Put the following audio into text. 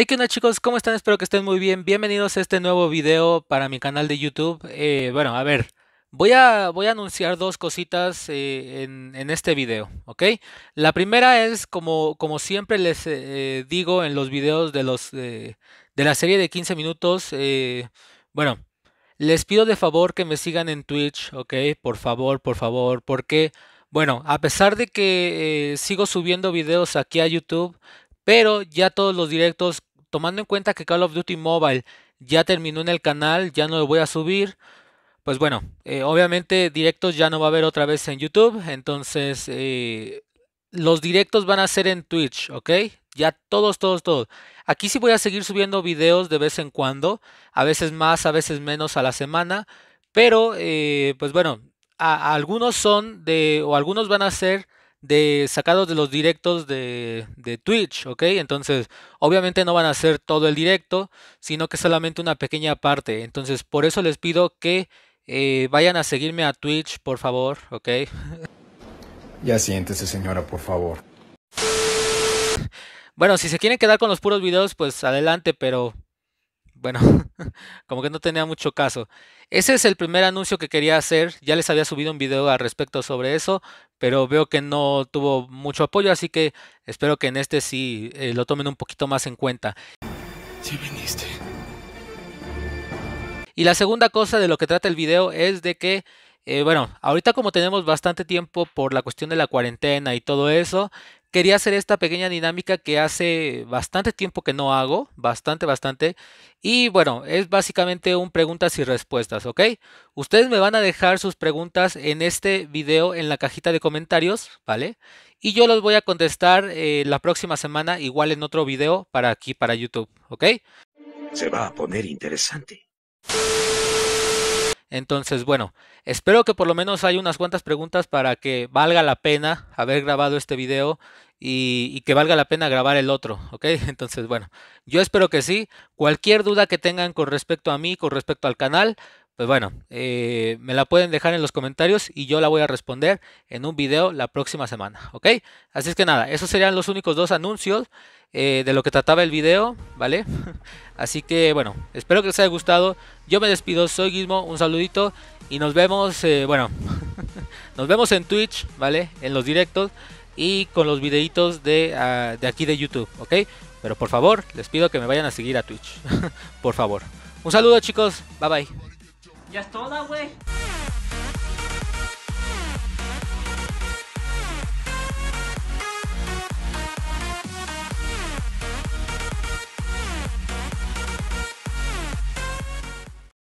Hey, ¿qué onda chicos? ¿Cómo están? Espero que estén muy bien. Bienvenidos a este nuevo video para mi canal de YouTube. Eh, bueno, a ver, voy a, voy a anunciar dos cositas eh, en, este video, ¿ok? La primera es, como, como siempre les eh, digo en los videos de, los, de la serie de 15 minutos, bueno, les pido de favor que me sigan en Twitch, ¿ok? Por favor, por favor, porque... Bueno, a pesar de que sigo subiendo videos aquí a YouTube, pero ya todos los directos tomando en cuenta que Call of Duty Mobile ya terminó en el canal, ya no lo voy a subir. Pues bueno, eh, obviamente directos ya no va a haber otra vez en YouTube, entonces eh, los directos van a ser en Twitch, ¿ok? Ya todos, todos, todos. Aquí sí voy a seguir subiendo videos de vez en cuando, a veces más, a veces menos a la semana, pero eh, pues bueno, algunos son de, o algunos van a ser de sacados de los directos de, de, Twitch, ¿ok? Entonces, obviamente no van a ser todo el directo, sino que solamente una pequeña parte. Entonces, por eso les pido que eh, vayan a seguirme a Twitch, por favor, ¿ok? Ya siéntese, señora, por favor. Bueno, si se quieren quedar con los puros videos, pues adelante, pero bueno, como que no tenía mucho caso. Ese es el primer anuncio que quería hacer. Ya les había subido un video al respecto sobre eso, pero veo que no tuvo mucho apoyo, así que espero que en este sí eh, lo tomen un poquito más en cuenta. Y la segunda cosa de lo que trata el video es de que eh, bueno, ahorita como tenemos bastante tiempo por la cuestión de la cuarentena y todo eso, quería hacer esta pequeña dinámica que hace bastante tiempo que no hago, bastante, bastante. Y bueno, es básicamente un preguntas y respuestas, ¿ok? Ustedes me van a dejar sus preguntas en este video en la cajita de comentarios, ¿vale? Y yo los voy a contestar eh, la próxima semana, igual en otro video para aquí, para YouTube, ¿ok? Se va a poner interesante. Entonces, bueno, espero que por lo menos haya unas cuantas preguntas para que valga la pena haber grabado este video y, que valga la pena grabar el otro, ¿ok? Entonces, bueno, yo espero que sí. Cualquier duda que tengan con respecto a mí, con respecto al canal, pues bueno, eh, me la pueden dejar en los comentarios y yo la voy a responder en un video la próxima semana, ¿ok? Así es que nada, esos serían los únicos dos anuncios eh, de lo que trataba el video, ¿vale? Así que bueno, espero que les haya gustado. Yo me despido, soy Guismo, un saludito y nos vemos, eh, bueno, nos vemos en Twitch, ¿vale? En los directos y con los videitos ah, de, aquí de YouTube, ¿ok? Pero por favor, les pido que me vayan a seguir a Twitch. por favor. Un saludo chicos, bye bye. Ya es toda, güey.